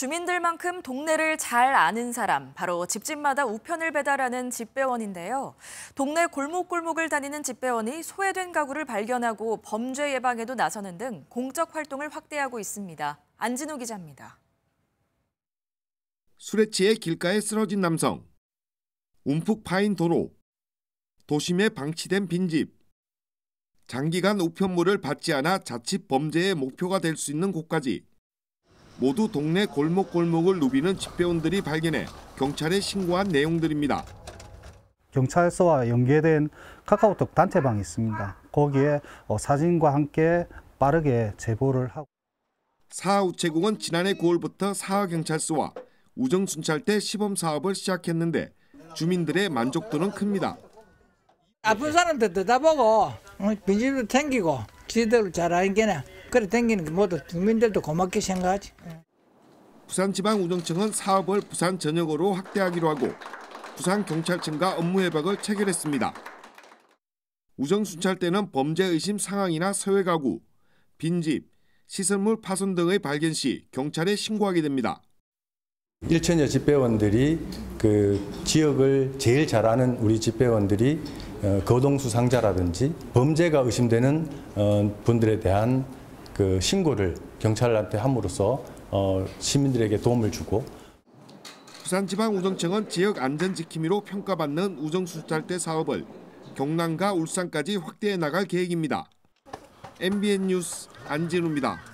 주민들만큼 동네를 잘 아는 사람, 바로 집집마다 우편을 배달하는 집배원인데요. 동네 골목골목을 다니는 집배원이 소외된 가구를 발견하고 범죄 예방에도 나서는 등 공적 활동을 확대하고 있습니다. 안진우 기자입니다. 수레치에 길가에 쓰러진 남성, 움푹 파인 도로, 도심에 방치된 빈집, 장기간 우편물을 받지 않아 자칫 범죄의 목표가 될 수 있는 곳까지 모두 동네 골목골목을 누비는 집배원들이 발견해 경찰에 신고한 내용들입니다. 경찰서와 연계된 카카오톡 단체방이 있습니다. 거기에 어, 사진과 함께 빠르게 제보를 하고 사우체국은 지난해 9월부터 사하경찰서와 우정순찰대 시범사업을 시작했는데 주민들의 만족도는 큽니다. 아픈 사람들 뜯어보고 어, 빈집도 챙기고 지도를 잘 알겠네. 그래 댕기는 게 모두 주민들도 고맙게 생각하지. 부산지방운정청은 사업을 부산 전역으로 확대하기로 하고 부산경찰청과 업무 협약을 체결했습니다. 우정순찰대는 범죄 의심 상황이나 서외 가구, 빈집, 시설물 파손 등의 발견 시 경찰에 신고하게 됩니다. 1천여 집배원들이 그 지역을 제일 잘 아는 우리 집배원들이 어, 거동수상자라든지 범죄가 의심되는 어, 분들에 대한 그 신고를 경찰한테 함으로써 어, 시민들에게 도움을 주고 부산지방우정청은 지역 안전지킴이로 평가받는 우정수찰대 사업을 경남과 울산까지 확대해 나갈 계획입니다. MBN 뉴스 안진우입니다.